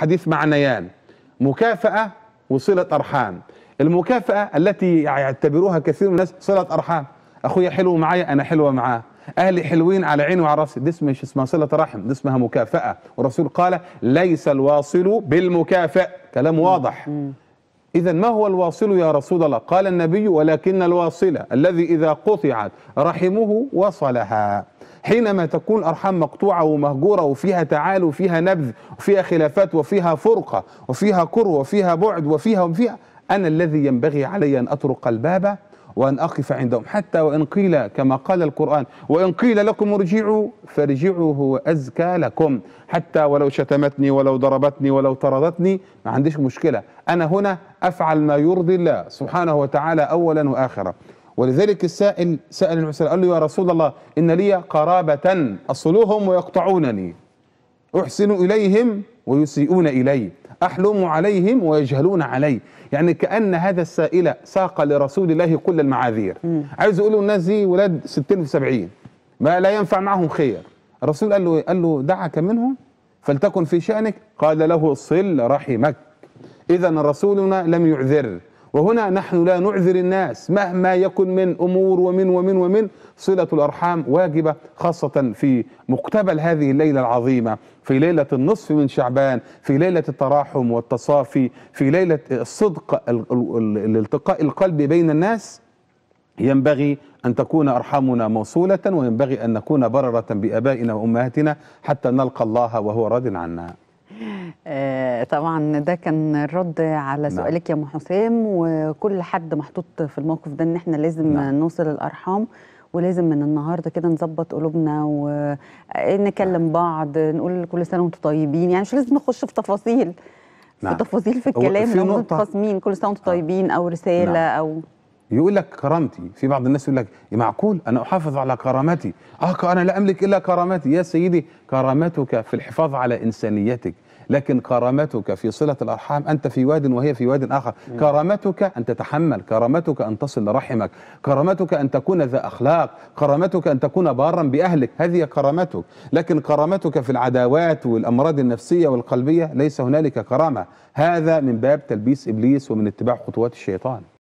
حديث معنيان مكافأة وصلة أرحام المكافأة التي يعتبروها كثير من الناس صلة أرحام أخويا حلو معايا أنا حلوة معاه أهلي حلوين على عيني وعلى راسي دي مش اسمها صلة رحم دي اسمها مكافأة والرسول قال ليس الواصل بالمكافئ كلام واضح إذا ما هو الواصل يا رسول الله قال النبي ولكن الواصل الذي إذا قطعت رحمه وصلها حينما تكون أرحام مقطوعة ومهجورة وفيها تعال وفيها نبذ وفيها خلافات وفيها فرقة وفيها كر وفيها بعد وفيها وفيها أنا الذي ينبغي علي أن أطرق الباب وأن أقف عندهم حتى وإن قيل كما قال القرآن وإن قيل لكم ارجعوا فارجعوا هو أزكى لكم حتى ولو شتمتني ولو ضربتني ولو طردتني ما عنديش مشكلة أنا هنا أفعل ما يرضي الله سبحانه وتعالى أولا وآخرا ولذلك السائل سأل النبي صلى الله عليه وسلم قال له يا رسول الله إن لي قرابة أصلهم ويقطعونني أحسن إليهم ويسيئون إلي أحلم عليهم ويجهلون علي يعني كأن هذا السائل ساق لرسول الله كل المعاذير عايز أقول الناس دي ولاد 60 و70 ما لا ينفع معهم خير الرسول قال له قال له دعك منهم فلتكن في شأنك قال له صل رحمك إذا رسولنا لم يعذر وهنا نحن لا نعذر الناس مهما يكن من أمور ومن ومن ومن صلة الأرحام واجبة خاصة في مقتبل هذه الليلة العظيمة في ليلة النصف من شعبان في ليلة التراحم والتصافي في ليلة الصدق الالتقاء القلب بين الناس ينبغي أن تكون أرحامنا موصولة وينبغي أن نكون بررة بآبائنا وأمهاتنا حتى نلقى الله وهو راض عنا آه، طبعا ده كان الرد على نعم. سؤالك يا ام حسام وكل حد محطوط في الموقف ده ان احنا لازم نعم. نوصل الارحام ولازم من النهارده كده نظبط قلوبنا ونكلم نعم. بعض نقول كل سنه وانتم طيبين يعني مش لازم نخش في تفاصيل نعم. في تفاصيل في الكلام لو انتم كل سنه وانتم آه. طيبين او رساله نعم. او يقول لك كرامتي في بعض الناس يقول لك معقول انا احافظ على كرامتي اه انا لا املك الا كرامتي يا سيدي كرامتك في الحفاظ على انسانيتك لكن كرامتك في صلة الأرحام أنت في واد وهي في واد آخر كرامتك أن تتحمل كرامتك أن تصل رحمك كرامتك أن تكون ذا أخلاق كرامتك أن تكون بارا بأهلك هذه كرامتك لكن كرامتك في العداوات والأمراض النفسية والقلبية ليس هنالك كرامة هذا من باب تلبيس إبليس ومن اتباع خطوات الشيطان